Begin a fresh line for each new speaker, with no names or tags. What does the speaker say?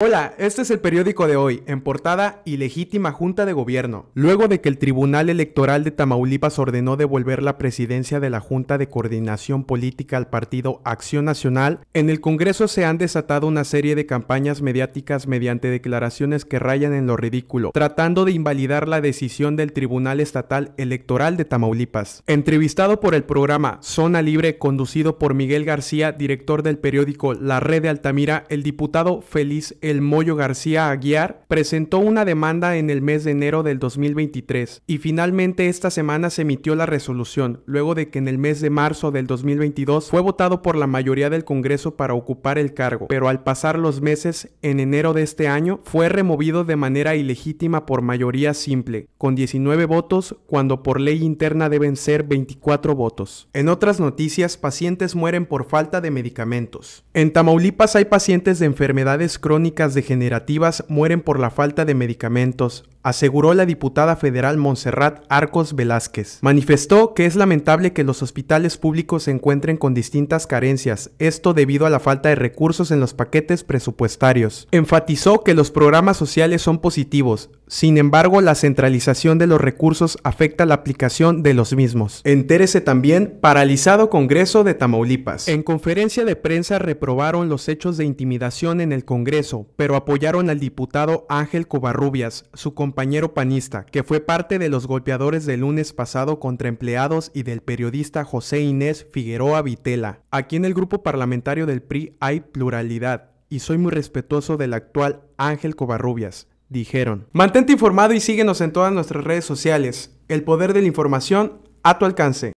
Hola, este es el periódico de hoy, en portada Ilegítima Junta de Gobierno. Luego de que el Tribunal Electoral de Tamaulipas ordenó devolver la presidencia de la Junta de Coordinación Política al partido Acción Nacional, en el Congreso se han desatado una serie de campañas mediáticas mediante declaraciones que rayan en lo ridículo, tratando de invalidar la decisión del Tribunal Estatal Electoral de Tamaulipas. Entrevistado por el programa Zona Libre, conducido por Miguel García, director del periódico La Red de Altamira, el diputado Feliz el Moyo García Aguiar, presentó una demanda en el mes de enero del 2023 y finalmente esta semana se emitió la resolución, luego de que en el mes de marzo del 2022 fue votado por la mayoría del Congreso para ocupar el cargo, pero al pasar los meses, en enero de este año, fue removido de manera ilegítima por mayoría simple, con 19 votos cuando por ley interna deben ser 24 votos. En otras noticias, pacientes mueren por falta de medicamentos. En Tamaulipas hay pacientes de enfermedades crónicas degenerativas mueren por la falta de medicamentos, aseguró la diputada federal Montserrat Arcos Velázquez. Manifestó que es lamentable que los hospitales públicos se encuentren con distintas carencias, esto debido a la falta de recursos en los paquetes presupuestarios. Enfatizó que los programas sociales son positivos, sin embargo la centralización de los recursos afecta la aplicación de los mismos. Entérese también, paralizado Congreso de Tamaulipas. En conferencia de prensa reprobaron los hechos de intimidación en el Congreso, pero apoyaron al diputado Ángel Covarrubias, su compañero panista, que fue parte de los golpeadores del lunes pasado contra empleados y del periodista José Inés Figueroa Vitela. Aquí en el grupo parlamentario del PRI hay pluralidad, y soy muy respetuoso del actual Ángel Covarrubias, dijeron. Mantente informado y síguenos en todas nuestras redes sociales. El poder de la información a tu alcance.